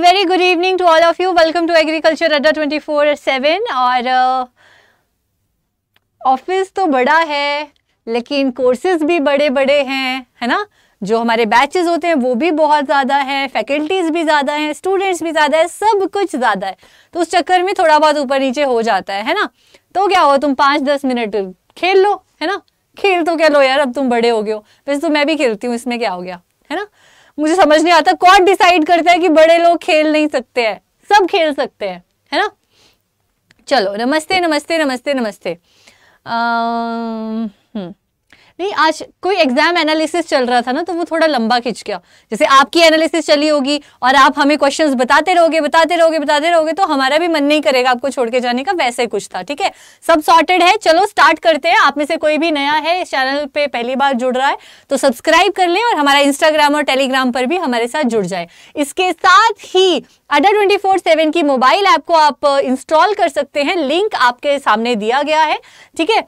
Very good evening to all of you welcome to agriculture Adda twenty four seven और office uh, तो बड़ा है लेकिन कोर्सेज भी बड़े बड़े हैं है ना जो हमारे बैचेस होते हैं वो भी बहुत ज़्यादा है फैकल्टीज़ भी ज़्यादा हैं स्टूडेंट्स भी ज़्यादा है सब कुछ ज़्यादा है तो उस चक्कर में थोड़ा बहुत ऊपर नीचे हो जाता है है ना तो क्या हो तुम पाँच दस मिनट खेल लो है ना खेल तो क्या लो यार अब तुम बड़े हो गए हो वैसे तो मैं भी खेलती हूँ इसमें क्या हो गया है ना मुझे समझ नहीं आता कौन डिसाइड करता है कि बड़े लोग खेल नहीं सकते हैं सब खेल सकते हैं है ना चलो नमस्ते नमस्ते नमस्ते नमस्ते आ, नहीं आज कोई एग्जाम एनालिसिस चल रहा था ना तो वो थोड़ा लंबा खिंच गया जैसे आपकी एनालिसिस चली होगी और आप हमें क्वेश्चंस बताते रहोगे बताते रहोगे बताते रहोगे तो हमारा भी मन नहीं करेगा आपको छोड़ के जाने का वैसे कुछ था ठीक है सब सॉर्टेड है चलो स्टार्ट करते हैं आप में से कोई भी नया है इस चैनल पर पहली बार जुड़ रहा है तो सब्सक्राइब कर लें और हमारा इंस्टाग्राम और टेलीग्राम पर भी हमारे साथ जुड़ जाए इसके साथ ही अडर ट्वेंटी फोर सेवन की मोबाइल ऐप को आप इंस्टॉल कर सकते हैं लिंक आपके सामने दिया गया है ठीक है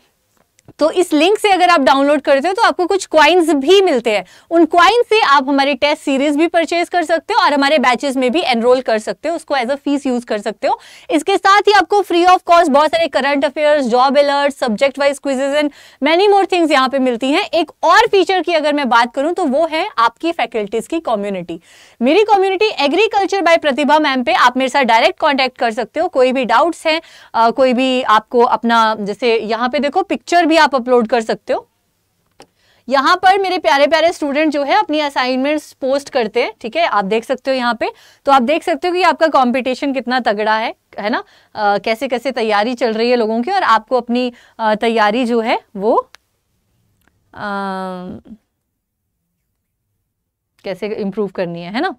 तो इस लिंक से अगर आप डाउनलोड करते हो तो आपको कुछ क्वाइंस भी मिलते हैं उन क्वाइंस से आप हमारे टेस्ट सीरीज भी परचेज कर सकते हो और हमारे बैचेस में भी एनरोल कर सकते हो उसको एज अ फीस यूज कर सकते हो इसके साथ ही आपको फ्री ऑफ कॉस्ट बहुत सारे current affairs job alert subject wise quizzes and many more things यहाँ पे मिलती हैं एक और फीचर की अगर मैं बात करूँ तो वो है आपकी फैकल्टीज की कॉम्युनिटी मेरी community agriculture by Pratibha ma'am पे आप मेरे साथ डायरेक्ट कॉन्टेक्ट कर सकते हो कोई भी डाउट्स हैं कोई भी आपको अपना जैसे यहाँ पे देखो पिक्चर भी आप आप अपलोड कर सकते हो यहाँ पर मेरे प्यारे प्यारे स्टूडेंट जो है अपनी असाइनमेंट्स पोस्ट करते हैं ठीक है आप देख सकते हो यहाँ पे तो आप देख सकते हो कि आपका कंपटीशन कितना तगड़ा है है ना आ, कैसे कैसे तैयारी चल रही है लोगों की और आपको अपनी तैयारी जो है वो आ, कैसे इम्प्रूव करनी है है ना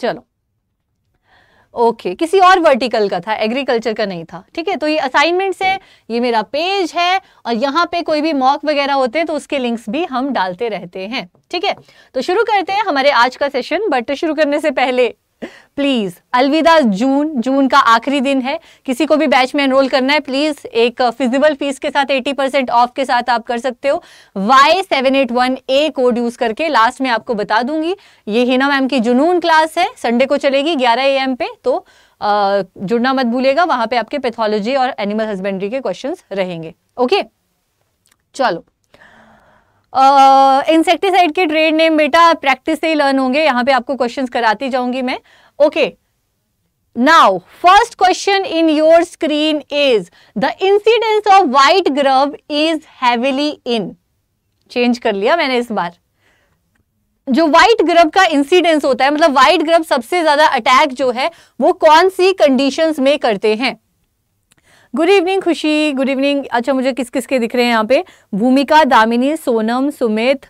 चलो ओके okay, किसी और वर्टिकल का था एग्रीकल्चर का नहीं था ठीक है तो ये असाइनमेंट्स है ये मेरा पेज है और यहाँ पे कोई भी मॉक वगैरह होते हैं तो उसके लिंक्स भी हम डालते रहते हैं ठीक है तो शुरू करते हैं हमारे आज का सेशन बट शुरू करने से पहले प्लीज़ अलविदा जून जून का आखिरी दिन है किसी को भी बैच में एनरोल करना है प्लीज़ एक फिजिबल uh, फीस के साथ 80 परसेंट ऑफ के साथ आप कर सकते हो Y seven eight one A code use करके लास्ट में आपको बता दूंगी ये हिना मैम की जुनून क्लास है संडे को चलेगी 11 एएम पे तो आ, uh, जुड़ना मत भूलेगा वहाँ पे आपके पैथोलॉजी और एनिमल हस्बेंड्री के क्वेश्चंस रहेंगे ओके चलो इंसेक्टिसाइड के ट्रेड नेम बेटा प्रैक्टिस से ही लर्न होंगे यहां पे आपको क्वेश्चंस कराती जाऊंगी मैं okay now first question in your screen is the incidence of white grub is heavily in change कर लिया मैंने इस बार जो व्हाइट ग्रब का इंसिडेंस होता है मतलब व्हाइट ग्रब सबसे ज्यादा अटैक जो है वो कौन सी कंडीशंस में करते हैं good evening Khushi good evening अच्छा मुझे किस किस के दिख रहे हैं यहाँ पे भूमिका दामिनी सोनम सुमित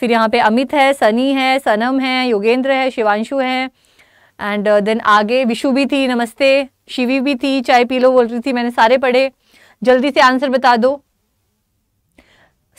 फिर यहाँ पे अमित है सनी है सनम है योगेंद्र है शिवांशु है एंड देन uh, आगे विशु भी थी नमस्ते शिवी भी थी चाय पी लो बोल रही थी मैंने सारे पढ़े जल्दी से आंसर बता दो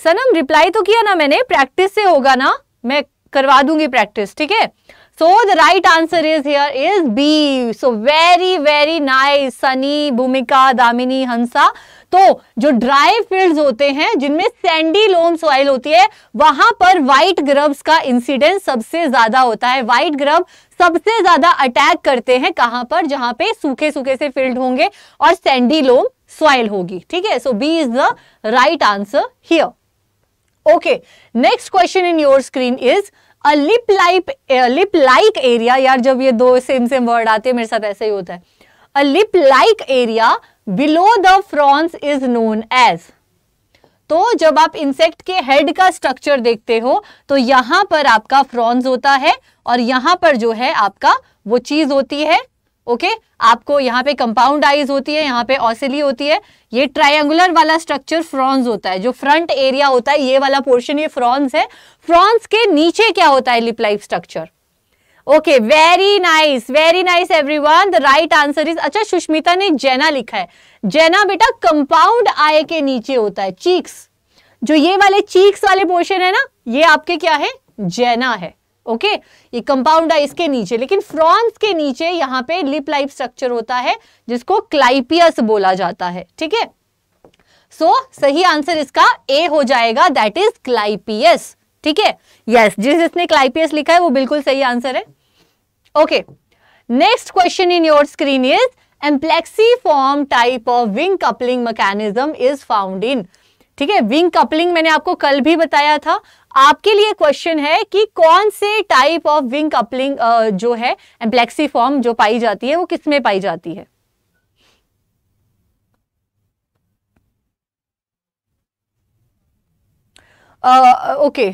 सनम रिप्लाई तो किया ना मैंने प्रैक्टिस से होगा ना मैं करवा दूंगी प्रैक्टिस ठीक है So the right answer is here is B. So very very nice. Sunny, Bhumika, Damini, Hansa. तो जो ड्राई फील्ड्स होते हैं जिनमें सैंडी लोम सॉइल होती है वहां पर व्हाइट ग्रब्स का इंसिडेंस सबसे ज्यादा होता है व्हाइट ग्रब सबसे ज्यादा अटैक करते हैं कहां पर जहां पे सूखे सूखे से फील्ड होंगे और सैंडी लोम सॉइल होगी ठीक है so B is the right answer here okay next question in your screen is a lip like lip like area यार जब ये दो सेम सेम वर्ड आते हैं मेरे साथ ऐसे ही होता है a lip like area below the frons is known as तो जब आप इंसेक्ट के हेड का स्ट्रक्चर देखते हो तो यहां पर आपका फ्रॉन्स होता है और यहां पर जो है आपका वो चीज होती है ओके आपको यहाँ पे कंपाउंड आइज होती है यहाँ पे ऑसिली होती है ये ट्रायंगुलर वाला स्ट्रक्चर फ्रॉन्स होता है जो फ्रंट एरिया होता है ये वाला पोर्शन ये फ्रॉन्स है फ्रॉन्स के नीचे क्या होता है lip like structure okay very nice very nice everyone the right answer is अच्छा सुष्मिता ने जेना लिखा है जेना बेटा कंपाउंड आई के नीचे होता है चीक्स जो ये वाले चीक्स वाले पोर्शन है ना ये आपके क्या है जेना है ओके ये कंपाउंड है इसके नीचे लेकिन फ्रॉन्स के नीचे यहाँ पे लिप लाइफ स्ट्रक्चर होता है जिसको क्लाइपियस बोला जाता है ठीक है सो सही आंसर इसका ए हो जाएगा दैट इज क्लाइपियस ठीक है यस जिस जिसने क्लाइपियस लिखा है वो बिल्कुल सही आंसर है okay next question in your screen is amplexiform type of wing coupling mechanism is found in ठीक है विंग कपलिंग मैंने आपको कल भी बताया था आपके लिए क्वेश्चन है कि कौन से टाइप ऑफ विंग कपलिंग जो है एम्प्लेक्सी फॉर्म जो पाई जाती है वो किस में पाई जाती है ओके uh, okay.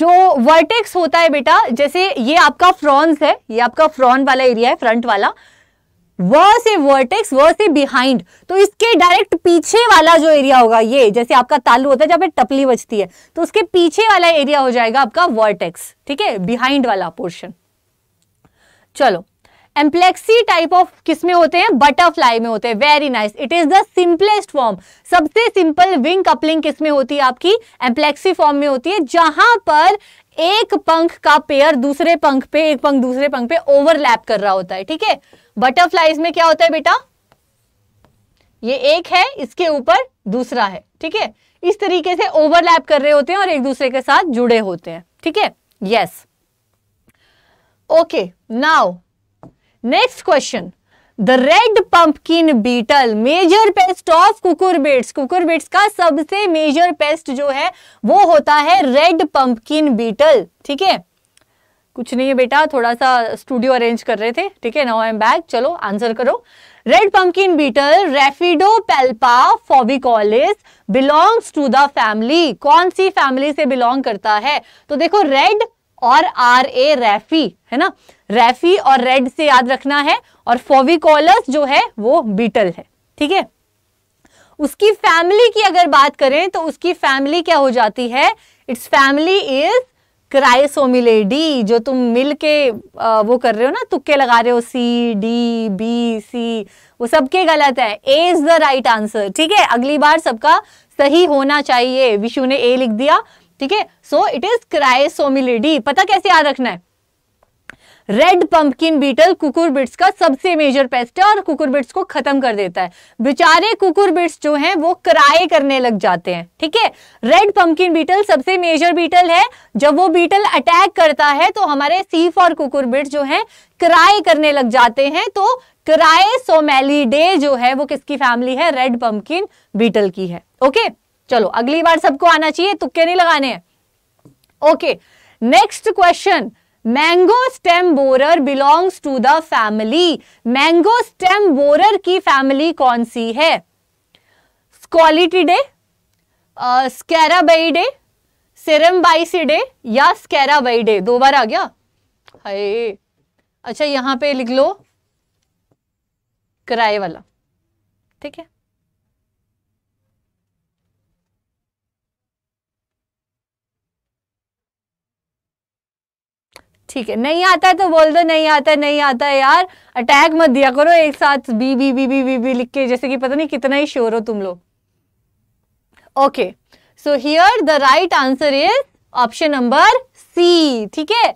जो वर्टेक्स होता है बेटा जैसे ये आपका फ्रॉन्स है ये आपका फ्रॉन वाला एरिया है फ्रंट वाला वर्स ए वर्टेक्स व से बिहाइंड तो इसके डायरेक्ट पीछे वाला जो एरिया होगा ये जैसे आपका तालू होता है जहां पे टपली बचती है तो उसके पीछे वाला एरिया हो जाएगा आपका वर्टेक्स ठीक है बिहाइंड वाला पोर्शन चलो एम्प्लेक्सी टाइप ऑफ किस में होते हैं बटरफ्लाई में होते हैं very nice it is the simplest form सबसे सिंपल विंग कपलिंग किस में होती है आपकी एम्प्लेक्सी फॉर्म में होती है जहां पर एक पंख का पेयर दूसरे पंख पे एक पंख दूसरे पंख पे ओवरलैप कर रहा होता है ठीक है बटरफ्लाईज में क्या होता है बेटा ये एक है इसके ऊपर दूसरा है ठीक है इस तरीके से ओवरलैप कर रहे होते हैं और एक दूसरे के साथ जुड़े होते हैं ठीक है yes okay now next question the red pumpkin beetle major pest of cucurbits cucurbits का सबसे मेजर पेस्ट जो है वो होता है रेड पंपकिन बीटल ठीक है कुछ नहीं है बेटा थोड़ा सा स्टूडियो अरेंज कर रहे थे ठीक है नाउ आई एम बैक चलो आंसर करो red pumpkin beetle Raphidopalpa foveicollis belongs to the family कौन सी फैमिली से बिलोंग करता है तो देखो रेड और आर ए रेफी है ना रेफी और रेड से याद रखना है और फोविकोलस जो है वो बीटल है ठीक है उसकी फैमिली की अगर बात करें तो उसकी फैमिली क्या हो जाती है इट्स फैमिली इज क्राइसोमिलेडी जो तुम मिल के वो कर रहे हो ना तुक्के लगा रहे हो सी डी बी सी वो सबके गलत है A is the right answer ठीक है अगली बार सबका सही होना चाहिए विशु ने ए लिख दिया ठीक है सो इट इज क्राइसोमिलिडी पता कैसे याद रखना है रेड पंपकिन बीटल कुकुरबिट्स का सबसे मेजर पेस्ट है और कुकुरबिट्स को खत्म कर देता है बेचारे कुकुरबिट्स जो हैं वो कराए करने लग जाते हैं ठीक है रेड पंपकिन बीटल सबसे मेजर बीटल है जब वो बीटल अटैक करता है तो हमारे सीफ और कुकुरबिट्स जो हैं कराए करने लग जाते हैं तो कराए सोमेलीडे जो है वो किसकी फैमिली है रेड पंपकिन बीटल की है ओके okay? चलो अगली बार सबको आना चाहिए तुक्के नहीं लगाने हैं okay next question mango stem borer belongs to the family mango stem borer की फैमिली कौन सी है स्कॉलिटिडे स्कैराबाइडे सेरम्बाइसिडे या स्कैराबाइडे दो बार आ गया हाय अच्छा यहां पे लिख लो कराए वाला ठीक है ठीक है नहीं आता है तो बोल दो नहीं आता है नहीं आता है यार अटैक मत दिया करो एक साथ B B B B B B लिख के जैसे कि पता नहीं कितना ही शोर हो तुम लोग okay so here the right answer is option number C ठीक है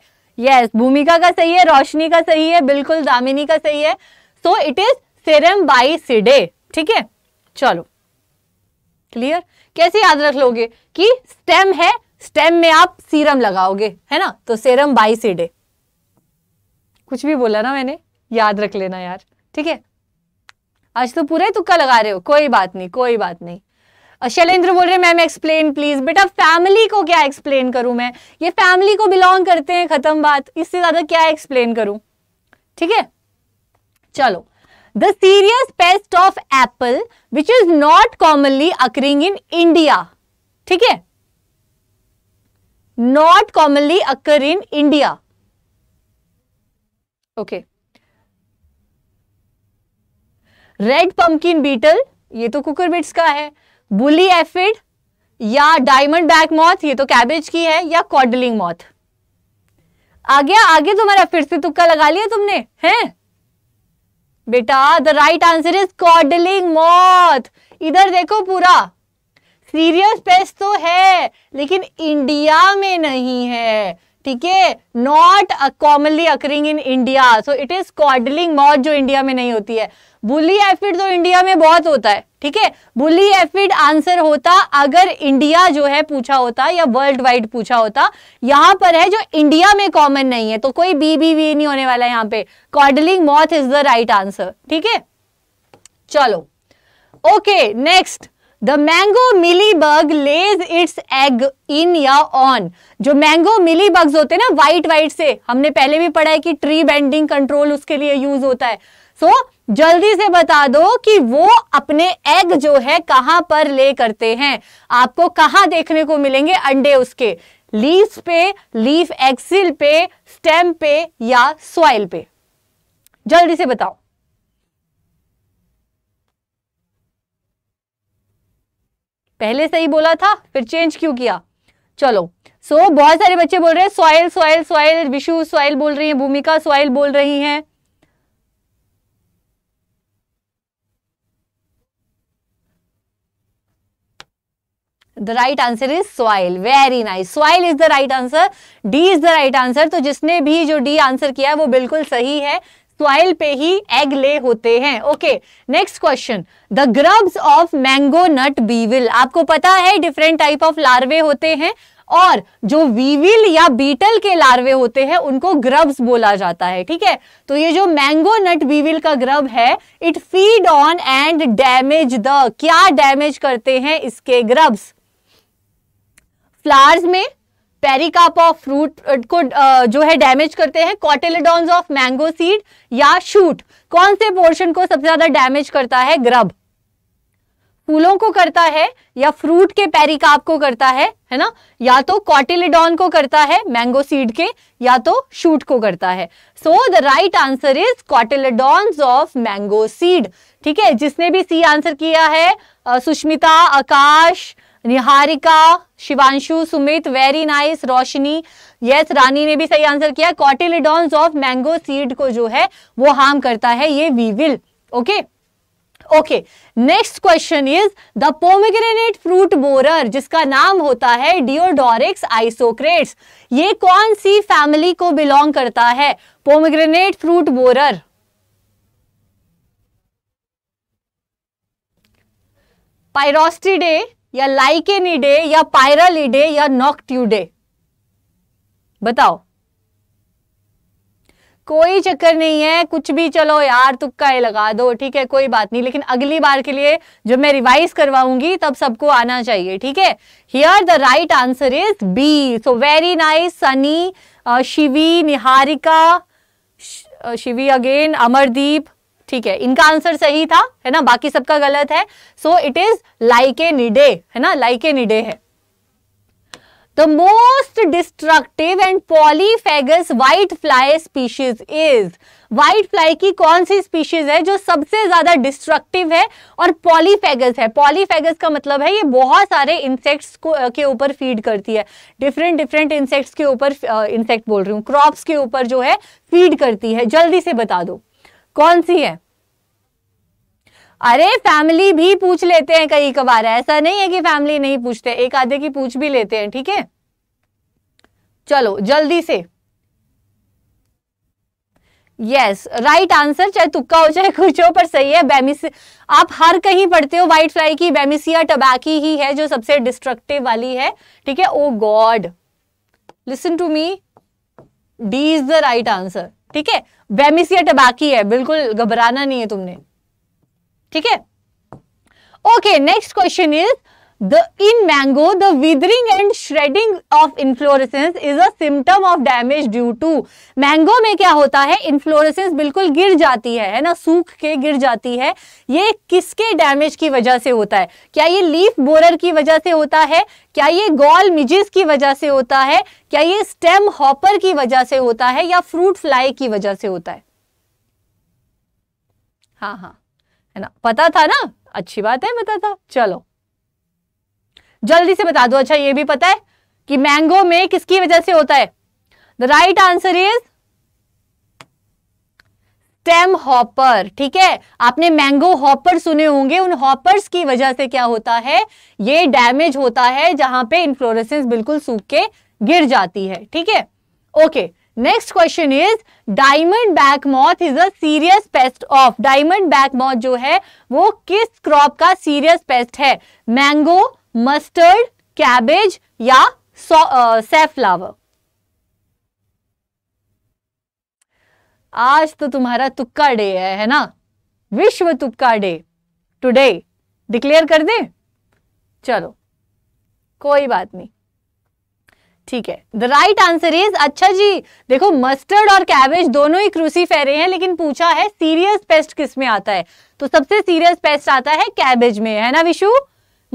यस भूमिका का सही है रोशनी का सही है बिल्कुल दामिनी का सही है so it is Cerambycidae ठीक है चलो क्लियर कैसे याद रख लोगे कि स्टेम है स्टेम में आप सीरम लगाओगे है ना तो सेरम सीडे कुछ भी बोला ना मैंने याद रख लेना यार ठीक है आज तो पूरा ही तुक्का लगा रहे हो कोई बात नहीं कोई बात नहीं शैलेंद्र बोल रहे मैम एक्सप्लेन प्लीज बेटा फैमिली को क्या एक्सप्लेन करूं मैं ये फैमिली को बिलोंग करते हैं खत्म बात इससे ज्यादा क्या एक्सप्लेन करूं ठीक है चलो the serious pest of apple which is not commonly occurring in India ठीक है not commonly occur in India. Okay. Red pumpkin beetle ये तो बिट्स का है बुली एफिड या डायमंड बैक मॉथ ये तो कैबेज की है या कॉडलिंग मॉथ आ गया आगे तुम्हारा फिर से तुक्का लगा लिया तुमने हैं बेटा the right answer is codling moth इधर देखो पूरा सीरियस पेस्ट तो है लेकिन इंडिया में नहीं है ठीक है not commonly occurring in India so it is codling moth जो इंडिया में नहीं होती है बुली एफिड तो इंडिया में बहुत होता है ठीक है बुली एफिड आंसर होता अगर इंडिया जो है पूछा होता या वर्ल्ड वाइड पूछा होता यहां पर है जो इंडिया में कॉमन नहीं है तो कोई बी बी वी नहीं होने वाला है यहां पे codling moth is the right answer ठीक है चलो okay next the mango mealy bug lays its egg in या ऑन जो मैंगो मिली बग्स होते हैं ना व्हाइट व्हाइट से हमने पहले भी पढ़ा है कि ट्री बेंडिंग कंट्रोल उसके लिए यूज होता है सो so, जल्दी से बता दो कि वो अपने एग जो है कहां पर ले करते हैं आपको कहां देखने को मिलेंगे अंडे उसके लीव्स पे लीफ एक्सिल पे स्टेम पे या सॉइल पे जल्दी से बताओ पहले सही बोला था फिर चेंज क्यों किया चलो सो so, बहुत सारे बच्चे बोल रहे हैं soil soil soil Vishu soil बोल रही है भूमिका सॉइल बोल रही हैं the right answer is soil very nice soil is the right answer D is the right answer तो जिसने भी जो डी आंसर किया है वो बिल्कुल सही है सॉइल पे ही एग ले होते हैं okay next question the grubs of mango nut weevil आपको पता है डिफरेंट टाइप ऑफ लार्वे होते हैं और जो वीविल या बीटल के लार्वे होते हैं उनको ग्रब्स बोला जाता है ठीक है तो ये जो मैंगो नट बीविल का ग्रब है it feed on and damage the क्या डैमेज करते हैं इसके ग्रब्स फ्लावर्स में पेरिकाप ऑफ फ्रूट को जो है डैमेज करते हैं कॉटेलेडॉन्स ऑफ मैंगो सीड या शूट कौन से पोर्शन को सबसे ज्यादा डैमेज करता है ग्रब फूलों को करता है या फ्रूट के पेरिकाप को करता है है ना या तो कॉटिलिडॉन को करता है मैंगो सीड के या तो शूट को करता है so the right answer is cotyledons of mango seed ठीक है जिसने भी सी आंसर किया है Sushmita Akash Niharika Shivanshu Sumit very nice Roshni yes Rani ने भी सही आंसर किया कॉटिलिडॉन्स ऑफ मैंगो सीड को जो है वो हार्म करता है ये weevil okay okay next question is the pomegranate fruit borer जिसका नाम होता है डिओडोरिक्स आइसोक्रेट्स ये कौन सी फैमिली को बिलोंग करता है पोमेग्रेनेट फ्रूट बोरर पायरोस्टिडे या लाइकेनिडे या पायरलिडे या नॉक्ट्यूडे बताओ कोई चक्कर नहीं है कुछ भी चलो यार तुक्का ही लगा दो ठीक है कोई बात नहीं लेकिन अगली बार के लिए जब मैं रिवाइज करवाऊंगी तब सबको आना चाहिए ठीक है here the right answer is B so very nice Sunny Shivi Niharika Shivi again Amardeep ठीक है इनका आंसर सही था है ना बाकी सबका गलत है so it is Lycaenidae है ना लाइक ए निडे है the most destructive and polyphagous white fly species is white fly की कौन सी स्पीशीज है जो सबसे ज्यादा डिस्ट्रक्टिव है और पॉलीफेगस है पॉलीफेगस का मतलब है ये बहुत सारे इंसेक्ट्स को के ऊपर फीड करती है डिफरेंट डिफरेंट इंसेक्ट्स के ऊपर इंसेक्ट बोल रही हूँ क्रॉप्स के ऊपर जो है फीड करती है जल्दी से बता दो कौन सी है अरे फैमिली भी पूछ लेते हैं कई कबार ऐसा नहीं है कि फैमिली नहीं पूछते एक आधे की पूछ भी लेते हैं ठीक है चलो जल्दी से यस राइट आंसर चाहे तुक्का हो चाहे कुछ हो पर सही है बेमिस आप हर कहीं पढ़ते हो व्हाइट फ्लाई की बेमिसिया टबैकी ही है जो सबसे डिस्ट्रक्टिव वाली है ठीक है oh God listen to me D is the right answer ठीक है वेमिसिया टबाकी है बिल्कुल घबराना नहीं है तुमने ठीक है okay next question is The in mango, the withering and shredding of inflorescence is a symptom of damage due to mango में क्या होता है इन्फ्लोरेसेंस बिल्कुल गिर जाती है है ना सूख के गिर जाती है ये किसके डैमेज की वजह से होता है क्या ये लीफ बोरर की वजह से होता है क्या ये गॉल मिजिस की वजह से होता है क्या ये स्टेम हॉपर की वजह से होता है या फ्रूट फ्लाई की वजह से होता है हाँ हाँ है ना पता था ना अच्छी बात है पता था चलो जल्दी से बता दो अच्छा ये भी पता है कि मैंगो में किसकी वजह से होता है the right answer is stem hopper ठीक है आपने मैंगो हॉपर सुने होंगे उन हॉपर्स की वजह से क्या होता है ये डैमेज होता है जहां पे इनफ्लोरेसेंस बिल्कुल सूख के गिर जाती है ठीक है okay next question is diamond back moth is a serious pest of diamond back moth जो है वो किस क्रॉप का सीरियस पेस्ट है मैंगो मस्टर्ड कैबेज या सेफ्लावर uh, आज तो तुम्हारा तुक्का डे है है ना विश्व तुक्का डे टुडे डिक्लेयर कर दे चलो कोई बात नहीं ठीक है द राइट आंसर इज अच्छा जी देखो मस्टर्ड और कैबेज दोनों ही क्रूसी फेरे हैं लेकिन पूछा है सीरियस पेस्ट किस में आता है तो सबसे सीरियस पेस्ट आता है कैबेज में है ना विशु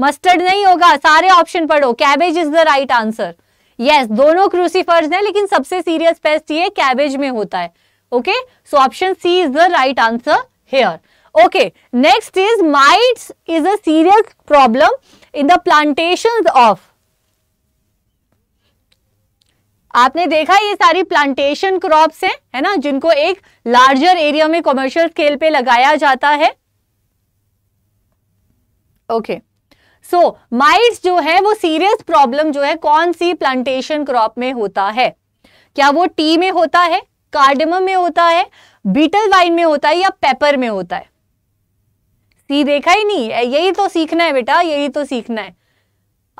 मस्टर्ड नहीं होगा सारे ऑप्शन पढ़ो cabbage is the right answer yes दोनों क्रूसीफर्स हैं लेकिन सबसे सीरियस पेस्ट ये कैबेज में होता है okay so option C is the right answer here okay next is mite is a serious problem in the plantation of आपने देखा ये सारी प्लांटेशन क्रॉप्स हैं है ना जिनको एक लार्जर एरिया में कॉमर्शियल स्केल पे लगाया जाता है okay okay. So so, mites जो है वो सीरियस प्रॉब्लम जो है कौन सी प्लांटेशन क्रॉप में होता है क्या वो टी में होता है कार्डमम में होता है बीटल वाइन में होता है या पेपर में होता है सी देखा ही नहीं यही तो सीखना है बेटा यही तो सीखना है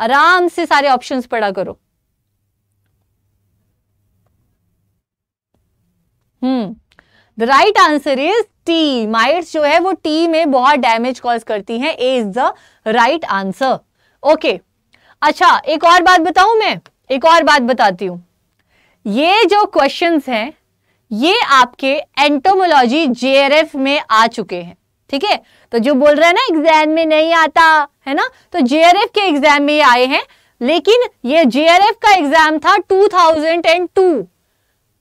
आराम से सारे ऑप्शंस पढ़ा करो hmm the right answer is tea mites जो है वो टी में बहुत डैमेज कॉज करती हैं A is the right answer okay अच्छा एक और बात बताऊ मैं एक और बात बताती हूं ये जो क्वेश्चंस हैं ये आपके एंटोमोलॉजी जेआरएफ में आ चुके हैं ठीक है तो जो बोल रहा है ना एग्जाम में नहीं आता है ना तो जेआरएफ के एग्जाम में ये आए हैं लेकिन ये जेआरएफ का एग्जाम था 2002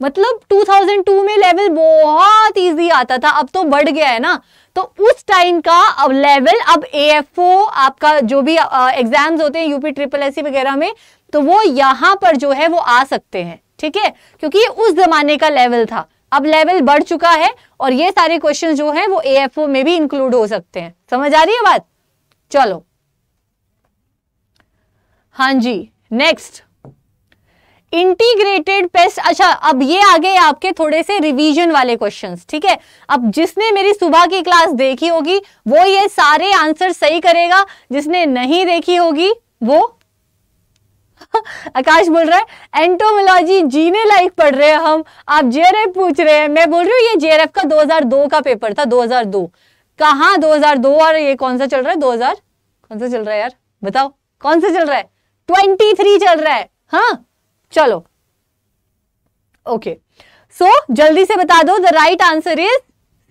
मतलब 2002 में लेवल बहुत इजी आता था अब तो बढ़ गया है ना तो उस टाइम का अब लेवल अब ए आपका जो भी एग्जाम्स होते हैं यूपी ट्रिपल एस वगैरह में तो वो यहां पर जो है वो आ सकते हैं ठीक है क्योंकि उस जमाने का लेवल था अब लेवल बढ़ चुका है और ये सारे क्वेश्चन जो है वो ए में भी इंक्लूड हो सकते हैं समझ आ रही है बात चलो हाँ जी नेक्स्ट इंटीग्रेटेड पेस्ट अच्छा अब ये आ गए आपके थोड़े से रिवीजन वाले क्वेश्चंस ठीक है अब जिसने मेरी सुबह की क्लास देखी होगी वो ये सारे आंसर सही करेगा जिसने नहीं देखी होगी वो आकाश बोल रहा है एंटोमोलॉजी जीने लाइक पढ़ रहे हैं हम आप जेआरएफ पूछ रहे हैं मैं बोल रही हूँ ये जेआरएफ का 2002 का पेपर था 2002 कहाँ दो और ये कौन सा चल रहा है दो कौन सा चल रहा है यार बताओ कौन सा चल रहा है ट्वेंटी चल रहा है हाँ चलो ओके सो जल्दी से बता दो the right answer is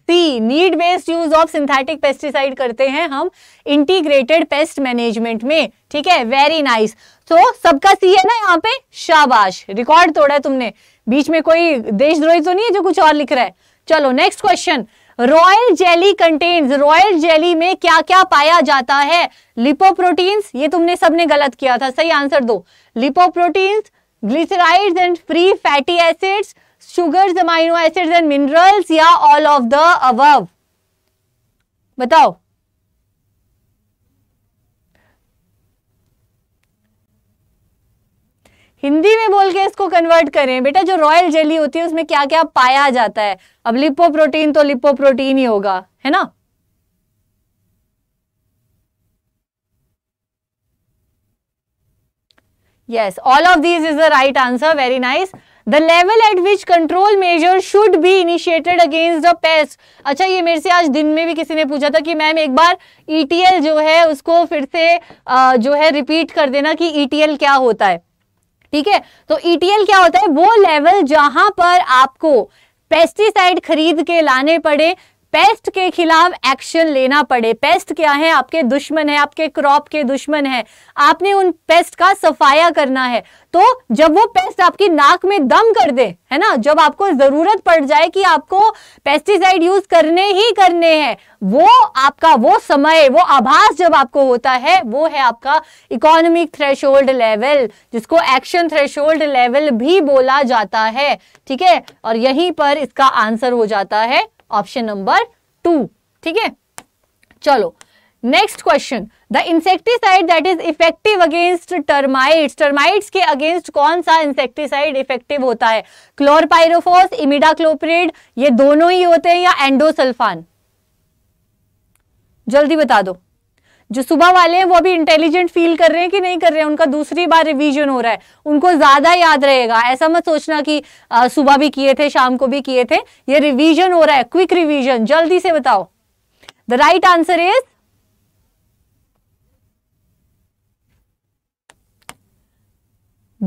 C need based use of synthetic pesticide करते हैं हम इंटीग्रेटेड पेस्ट मैनेजमेंट में ठीक है वेरी नाइस सो सबका सी है ना यहाँ पे शाबाश रिकॉर्ड तोड़ा है तुमने बीच में कोई देशद्रोही तो नहीं है जो कुछ और लिख रहा है चलो next question royal jelly contains royal jelly में क्या क्या पाया जाता है लिपोप्रोटीन्स ये तुमने सबने गलत किया था सही आंसर दो lipoproteins glycerides and free fatty acids sugar amino acids and minerals या ऑल ऑफ द above बताओ हिंदी में बोल के इसको कन्वर्ट करें बेटा जो रॉयल जेली होती है उसमें क्या क्या पाया जाता है अब लिपो प्रोटीन तो लिपो प्रोटीन ही होगा है ना Yes, all of these is the right answer. Very nice. The level at which control measure should be initiated against the pest. acha ye mere se aaj din mein bhi kisi ne pucha tha ki ma'am ek bar ETL jo hai usko fir se आ, जो है repeat कर देना कि ETL kya hota hai theek hai to ETL kya hota hai wo level jahan par aapko pesticide खरीद के लाने पड़े paste के खिलाफ एक्शन लेना पड़े पेस्ट क्या है आपके दुश्मन है आपके क्रॉप के दुश्मन है आपने उन पेस्ट का सफाया करना है तो जब वो पेस्ट आपकी नाक में दम कर दे है ना जब आपको जरूरत पड़ जाए कि आपको पेस्टिसाइड यूज करने ही करने हैं वो आपका वो समय वो आभास जब आपको होता है वो है आपका इकोनॉमिक थ्रेश लेवल जिसको एक्शन थ्रेश लेवल भी बोला जाता है ठीक है और यहीं पर इसका आंसर हो जाता है ऑप्शन नंबर टू ठीक है चलो next question the insecticide that is effective against termites termites के अगेंस्ट कौन सा इंसेक्टिसाइड इफेक्टिव होता है क्लोरपाइरोफोस इमिडाक्लोप्रेड ये दोनों ही होते हैं या एंडोसल्फान जल्दी बता दो जो सुबह वाले हैं वो अभी इंटेलिजेंट फील कर रहे हैं कि नहीं कर रहे हैं उनका दूसरी बार रिवीजन हो रहा है उनको ज़्यादा याद रहेगा ऐसा मत सोचना कि आ, सुबह भी किए थे शाम को भी किए थे ये रिवीजन हो रहा है क्विक रिवीजन जल्दी से बताओ the right answer is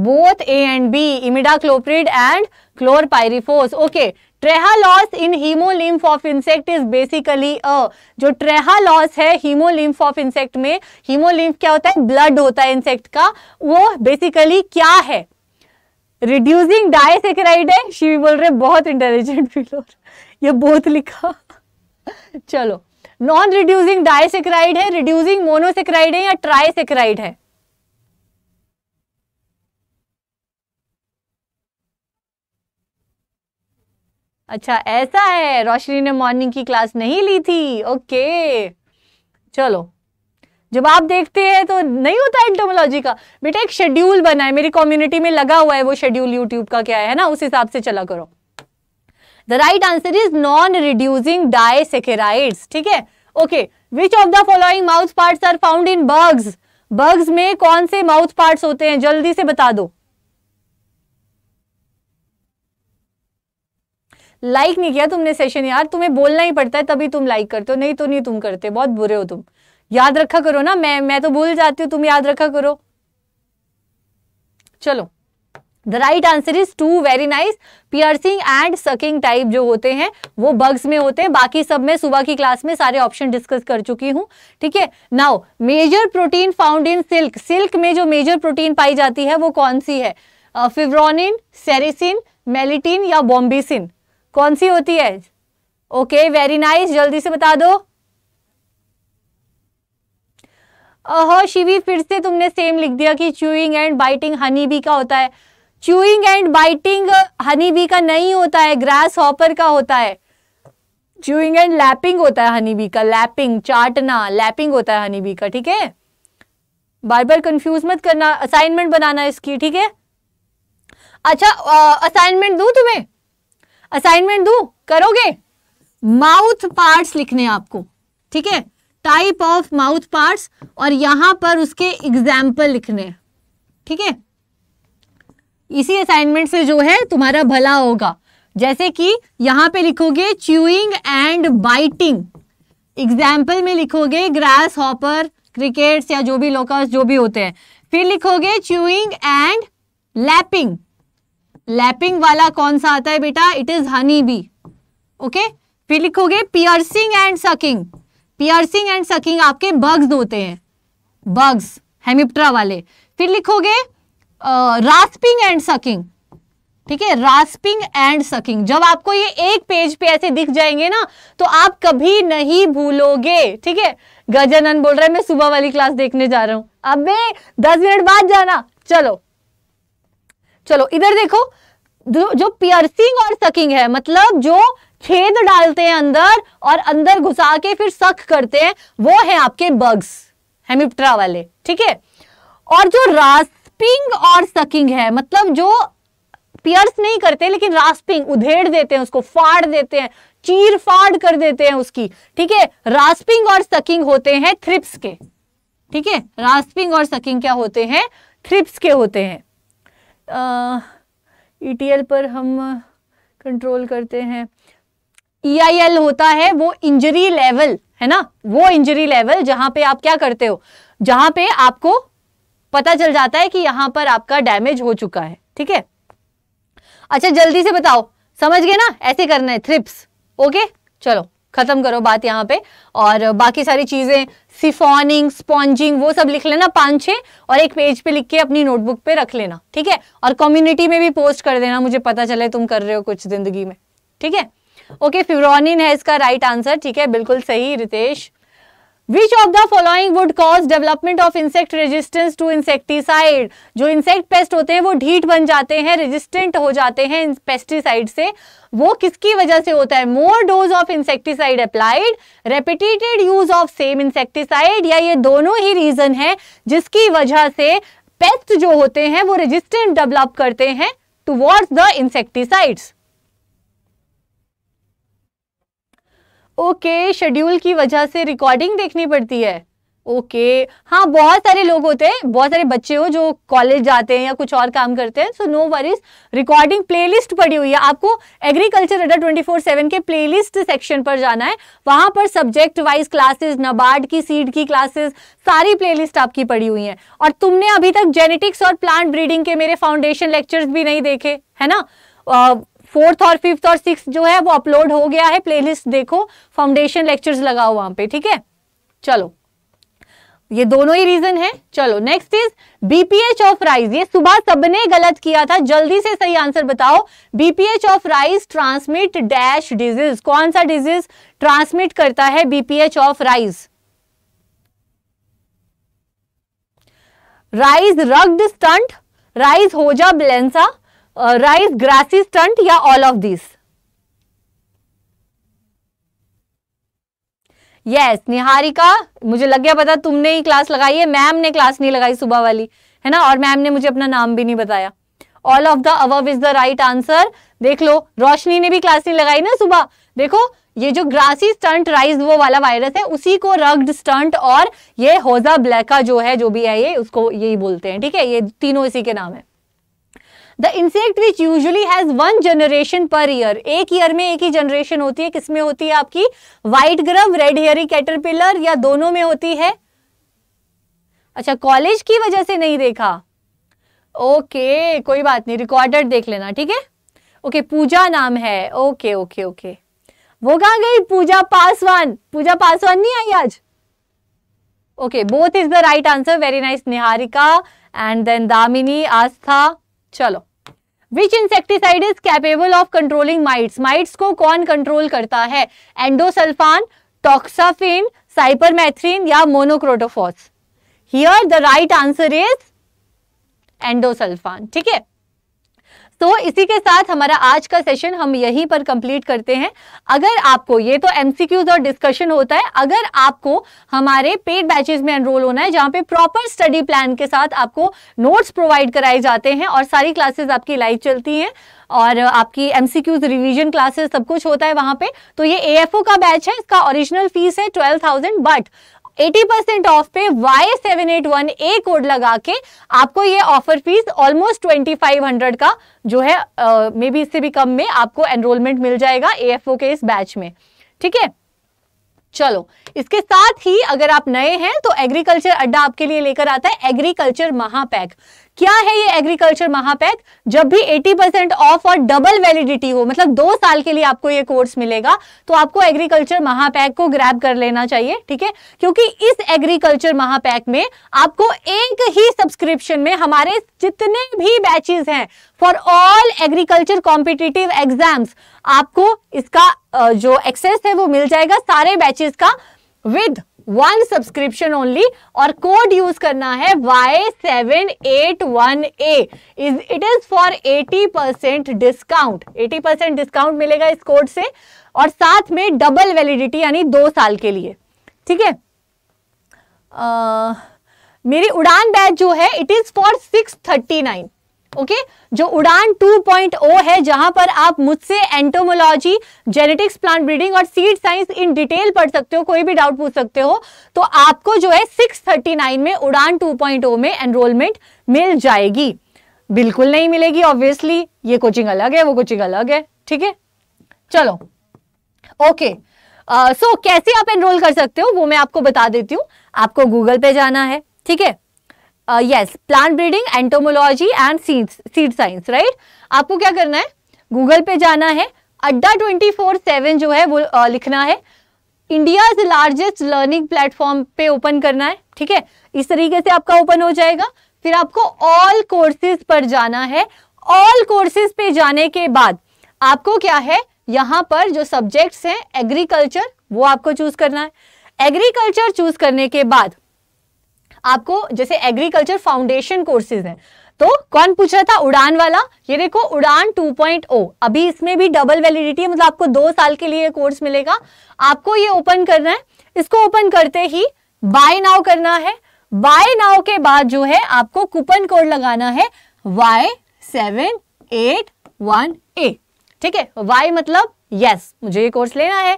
both A and B imidacloprid and chlorpyrifos okay trehalose in hemolymph of insect is basically a जो ट्रेहा लॉस है हीमोलिम्फ ऑफ इंसेक्ट में हीमोलिम्फ क्या होता है ब्लड होता है इंसेक्ट का वो बेसिकली क्या है रिड्यूसिंग डायसेक्राइड है शिव बोल रहे बहुत इंटेलिजेंट फिलोर ये बहुत लिखा चलो नॉन रिड्यूसिंग डायसेक्राइड है रिड्यूसिंग मोनोसेक्राइड है या ट्राइसेक्राइड है अच्छा ऐसा है रोशनी ने मॉर्निंग की क्लास नहीं ली थी ओके चलो जब आप देखते हैं तो नहीं होता एंटोमोलॉजी का बेटा एक शेड्यूल बना है मेरी कम्युनिटी में लगा हुआ है वो शेड्यूल यूट्यूब का क्या है ना उस हिसाब से चला करो the right answer is non reducing disaccharides ठीक है okay which of the following mouth part are found in bugs bugs में कौन से माउथ पार्ट होते हैं जल्दी से बता दो लाइक नहीं किया तुमने सेशन यार तुम्हें बोलना ही पड़ता है तभी तुम लाइक करते हो नहीं तो नहीं तुम करते बहुत बुरे हो तुम याद रखा करो ना मैं मैं तो भूल जाती हूँ तुम याद रखा करो चलो the right answer is two very nice piercing and sucking type जो होते हैं वो बग्स में होते हैं बाकी सब में सुबह की क्लास में सारे ऑप्शन डिस्कस कर चुकी हूँ ठीक है now major protein found in silk silk में जो मेजर प्रोटीन पाई जाती है वो कौन सी है फिवरोनिन सेरिसिन मेलिटिन या बॉम्बिसिन कौन सी होती है ओके वेरी नाइस जल्दी से बता दो अहो शिवी फिर से तुमने सेम लिख दिया कि chewing and biting honey bee का होता है chewing and biting honey bee का नहीं होता है ग्रास हॉपर का होता है च्यूइंग एंड लैपिंग होता है हनी बी का लैपिंग चाटना लैपिंग होता है हनी बी का ठीक है बार बार कंफ्यूज मत करना असाइनमेंट बनाना इसकी ठीक है अच्छा असाइनमेंट दू तुम्हें असाइनमेंट दू करोगे माउथ पार्ट्स लिखने आपको ठीक है टाइप ऑफ माउथ पार्ट्स और यहां पर उसके एग्जाम्पल लिखने ठीक है इसी असाइनमेंट से जो है तुम्हारा भला होगा जैसे कि यहां पे लिखोगे च्यूइंग एंड बाइटिंग एग्जाम्पल में लिखोगे ग्रास हॉपर क्रिकेट्स या जो भी लोकर्स जो भी होते हैं फिर लिखोगे च्यूइंग एंड लैपिंग लैपिंग वाला कौन सा आता है बेटा it is honey bee okay फिर लिखोगे piercing and sucking piercing and sucking आपके बग्स होते हैं बग्स हेमिप्ट्रा वाले फिर लिखोगे रास्पिंग एंड सकिंग ठीक है रास्पिंग एंड सकिंग जब आपको ये एक पेज पे ऐसे दिख जाएंगे ना तो आप कभी नहीं भूलोगे ठीक है गजानन बोल रहा है मैं सुबह वाली क्लास देखने जा रहा हूं अबे दस मिनट बाद जाना चलो चलो इधर देखो जो, जो पियर्सिंग और सकिंग है मतलब जो छेद डालते हैं अंदर और अंदर घुसा के फिर सक करते हैं वो है आपके बग्स हेमिप्ट्रा वाले ठीक है और जो रास्पिंग और सकिंग है मतलब जो पियर्स नहीं करते लेकिन रास्पिंग उधेड़ देते हैं उसको फाड़ देते हैं चीर फाड़ कर देते हैं उसकी ठीक है रास्पिंग और सकिंग होते हैं थ्रिप्स के ठीक है रास्पिंग और सकिंग क्या होते हैं थ्रिप्स के होते हैं ई e पर हम कंट्रोल करते हैं ई e होता है वो इंजरी लेवल है ना वो इंजरी लेवल जहां पे आप क्या करते हो जहां पे आपको पता चल जाता है कि यहां पर आपका डैमेज हो चुका है ठीक है अच्छा जल्दी से बताओ समझ गए ना ऐसे करना है थ्रिप्स ओके चलो खत्म करो बात यहाँ पे और बाकी सारी चीजें सिफोनिंग स्पॉन्जिंग वो सब लिख लेना पांच छे और एक पेज पे लिख के अपनी नोटबुक पे रख लेना ठीक है और कम्युनिटी में भी पोस्ट कर देना मुझे पता चले तुम कर रहे हो कुछ जिंदगी में ठीक है ओके फ्यूरोनिन है इसका राइट आंसर ठीक है बिल्कुल सही Ritesh which of the following would cause development of insect resistance to insecticide जो इंसेक्ट पेस्ट होते हैं वो ढीठ बन जाते हैं रेजिस्टेंट हो जाते हैं पेस्टिसाइड से वो किसकी वजह से होता है more dose of insecticide applied repeated use of same insecticide या ये दोनों ही रीजन है जिसकी वजह से पेस्ट जो होते हैं वो resistant डेवलप करते हैं towards the insecticides okay schedule की वजह से रिकॉर्डिंग देखनी पड़ती है ओके okay. हाँ बहुत सारे लोग होते हैं बहुत सारे बच्चे हो जो कॉलेज जाते हैं या कुछ और काम करते हैं so no worries recording playlist पड़ी हुई है आपको agriculture Adda twenty four seven के प्लेलिस्ट सेक्शन पर जाना है वहां पर सब्जेक्ट वाइज क्लासेस नबार्ड की सीड की क्लासेस सारी प्लेलिस्ट आपकी पड़ी हुई है और तुमने अभी तक जेनेटिक्स और प्लांट ब्रीडिंग के मेरे फाउंडेशन लेक्चर्स भी नहीं देखे है ना फोर्थ और फिफ्थ और सिक्स जो है वो अपलोड हो गया है प्लेलिस्ट देखो फाउंडेशन लेक्चर्स लगाओ वहां पे ठीक है चलो ये दोनों ही रीजन है चलो next is BPH of rice ये सुबह सबने गलत किया था जल्दी से सही आंसर बताओ BPH of rice transmit dash disease कौन सा डिजीज ट्रांसमिट करता है BPH of rice rice ragged stunt rice hoja blanca rice grassy stunt या all of this yes Niharika मुझे लग गया पता तुमने ही क्लास लगाई है मैम ने क्लास नहीं लगाई सुबह वाली है ना और मैम ने मुझे अपना नाम भी नहीं बताया all of the above is the right answer देख लो रोशनी ने भी क्लास नहीं लगाई ना सुबह देखो ये जो ग्रासी स्टंट राइज वो वाला वायरस है उसी को रग्ड स्टंट और ये होजा ब्लैका जो है जो भी है ये उसको यही बोलते हैं ठीक है ये तीनों इसी के नाम है the insect which usually has one generation per year एक ईयर में एक ही जनरेशन होती है किसमें होती है आपकी white grub red hairy caterpillar या दोनों में होती है अच्छा कॉलेज की वजह से नहीं देखा ओके okay, कोई बात नहीं रिकॉर्डेड देख लेना ठीक है ओके पूजा नाम है ओके ओके ओके वो कहा गई पूजा पासवान पूजा पासवान नहीं आई आज okay both is the right answer very nice Niharika and then Damini Aastha चलो which insecticide is capable of controlling mites mites को कौन कंट्रोल करता है एंडोसल्फान टॉक्साफिन साइपरमेथ्रिन या monocrotophos here the right answer is endosulfan ठीक है तो इसी के साथ हमारा आज का सेशन हम यहीं पर कंप्लीट करते हैं अगर आपको ये तो एमसीक्यूज और डिस्कशन होता है अगर आपको हमारे पेड बैचेस में एनरोल होना है जहां पे प्रॉपर स्टडी प्लान के साथ आपको नोट्स प्रोवाइड कराए जाते हैं और सारी क्लासेस आपकी लाइव चलती हैं और आपकी एमसीक्यूज रिवीजन रिविजन क्लासेस सब कुछ होता है वहां पे तो ये ए एफ ओ का बैच है इसका ओरिजिनल फीस है twelve thousand but eighty percent off पे Y seven eight one A code लगा के आपको ये offer fees almost twenty five hundred का जो है मे बी इससे भी कम में आपको एनरोलमेंट मिल जाएगा ए के इस बैच में ठीक है चलो इसके साथ ही अगर आप नए हैं तो एग्रीकल्चर अड्डा आपके लिए लेकर आता है एग्रीकल्चर महापैक क्या है ये एग्रीकल्चर महापैक जब भी 80 परसेंट ऑफ और डबल वैलिडिटी हो मतलब दो साल के लिए आपको ये कोर्स मिलेगा तो आपको एग्रीकल्चर महापैक को ग्रैब कर लेना चाहिए ठीक है क्योंकि इस एग्रीकल्चर महापैक में आपको एक ही सब्सक्रिप्शन में हमारे जितने भी बैचेस हैं for all agriculture competitive exams आपको इसका जो एक्सेस है वो मिल जाएगा सारे बैचेस का विद वन सब्सक्रिप्शन ओनली और कोड यूज करना है Y seven eight one A is it is for eighty percent discount eighty percent discount मिलेगा इस कोड से और साथ में डबल वैलिडिटी यानी दो साल के लिए ठीक है मेरी उड़ान बैच जो है it is for six thirty nine okay okay? जो उड़ान 2.0 है जहां पर आप मुझसे एंटोमोलॉजी जेनेटिक्स प्लांट ब्रीडिंग और सीड साइंस इन डिटेल पढ़ सकते हो कोई भी डाउट पूछ सकते हो तो आपको जो है 639 में उड़ान 2.0 में एनरोलमेंट मिल जाएगी बिल्कुल नहीं मिलेगी ऑब्वियसली ये कोचिंग अलग है वो कोचिंग अलग है ठीक है चलो ओके सो कैसे आप एनरोल कर सकते हो वो मैं आपको बता देती हूँ आपको गूगल पे जाना है ठीक है yes plant breeding entomology and and seed science right आपको क्या करना है गूगल पे जाना है अड्डा ट्वेंटी फोर सेवन जो है वो uh, लिखना है इंडिया लार्जेस्ट लर्निंग प्लेटफॉर्म पे ओपन करना है ठीक है इस तरीके से आपका ओपन हो जाएगा फिर आपको ऑल कोर्सेज पर जाना है ऑल कोर्सेज पे जाने के बाद आपको क्या है यहाँ पर जो सब्जेक्ट्स हैं एग्रीकल्चर वो आपको चूज करना है एग्रीकल्चर चूज करने के बाद आपको जैसे एग्रीकल्चर फाउंडेशन कोर्सेज हैं तो कौन पूछ रहा था उड़ान वाला ये देखो उड़ान 2.0 अभी इसमें भी डबल वैलिडिटी है मतलब आपको दो साल के लिए कोर्स मिलेगा आपको ये ओपन करना है इसको ओपन करते ही बाय नाउ करना है बाय नाउ के बाद जो है आपको कूपन कोड लगाना है Y seven eight one A ठीक है वाई मतलब यस yes, मुझे ये कोर्स लेना है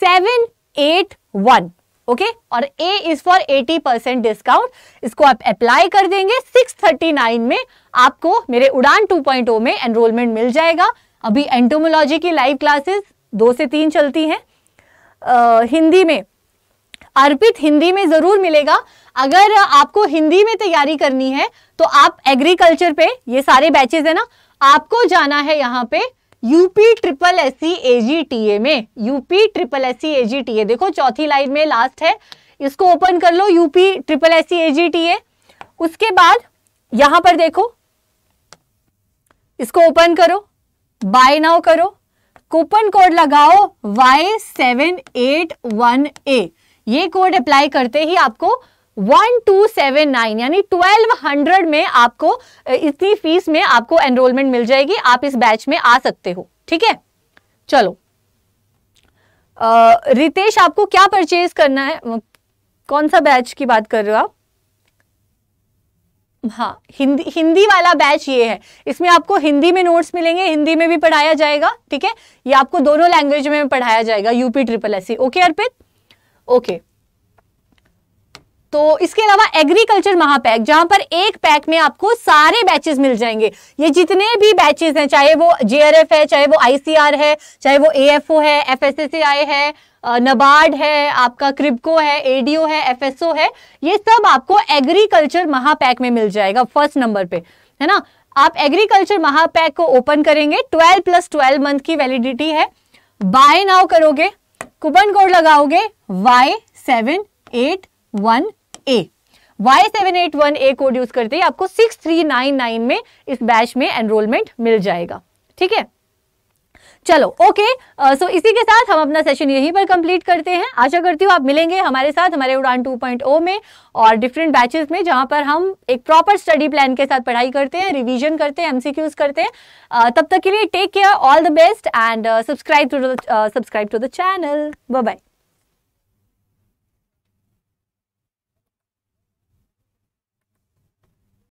seven eight one okay okay? और A is for 80 percent discount इसको आप अप्लाई कर देंगे 639 में आपको मेरे उड़ान 2.0 में एनरोलमेंट मिल जाएगा अभी एंटोमोलॉजी की लाइव क्लासेस दो से तीन चलती हैं हिंदी में अर्पित हिंदी में ज़रूर मिलेगा अगर आपको हिंदी में तैयारी करनी है तो आप एग्रीकल्चर पे ये सारे बैचेज है ना आपको जाना है यहाँ पे UP triple S C AGTA में UP triple S C AGTA देखो चौथी लाइन में लास्ट है इसको ओपन कर लो UP triple S C AGTA उसके बाद यहां पर देखो इसको ओपन करो बाय नाउ करो कूपन कोड लगाओ Y seven eight one A ये कोड अप्लाई करते ही आपको वन टू सेवन नाइन यानी ट्वेल्व हंड्रेड में आपको इतनी फीस में आपको एनरोलमेंट मिल जाएगी आप इस बैच में आ सकते हो ठीक है चलो रितेश आपको क्या परचेज करना है कौन सा बैच की बात कर रहे हो आप हाँ हिंदी हिंदी वाला बैच ये है इसमें आपको हिंदी में नोट्स मिलेंगे हिंदी में भी पढ़ाया जाएगा ठीक है ये आपको दोनों लैंग्वेज में पढ़ाया जाएगा UP triple S okay Arpit okay तो इसके अलावा एग्रीकल्चर महापैक जहां पर एक पैक में आपको सारे बैचेस मिल जाएंगे ये जितने भी बैचेस हैं चाहे वो जेआरएफ है चाहे वो आईसीआर है चाहे वो एएफओ है एफएसएसएआई है नबार्ड है आपका क्रिप्को है एडीओ है एफएसओ है ये सब आपको एग्रीकल्चर महापैक में मिल जाएगा फर्स्ट नंबर पे है ना आप एग्रीकल्चर महापैक को ओपन करेंगे ट्वेल्व प्लस ट्वेल्व मंथ की वैलिडिटी है बाय नाउ करोगे कूपन कोड लगाओगे Y seven eight one A Y seven eight one A code use करते ही आपको सिक्स थ्री नाइन नाइन में इस बैच में एनरोलमेंट मिल जाएगा ठीक है चलो ओके आ, सो इसी के साथ हम अपना सेशन यहीं पर कंप्लीट करते हैं आशा करती हूँ आप मिलेंगे हमारे साथ हमारे उड़ान 2.0 में और डिफरेंट बैचेस में जहाँ पर हम एक प्रॉपर स्टडी प्लान के साथ पढ़ाई करते हैं रिवीजन करते हैं एमसीक्यूज करते हैं आ, तब तक के लिए take care all the best and subscribe to subscribe to the channel bye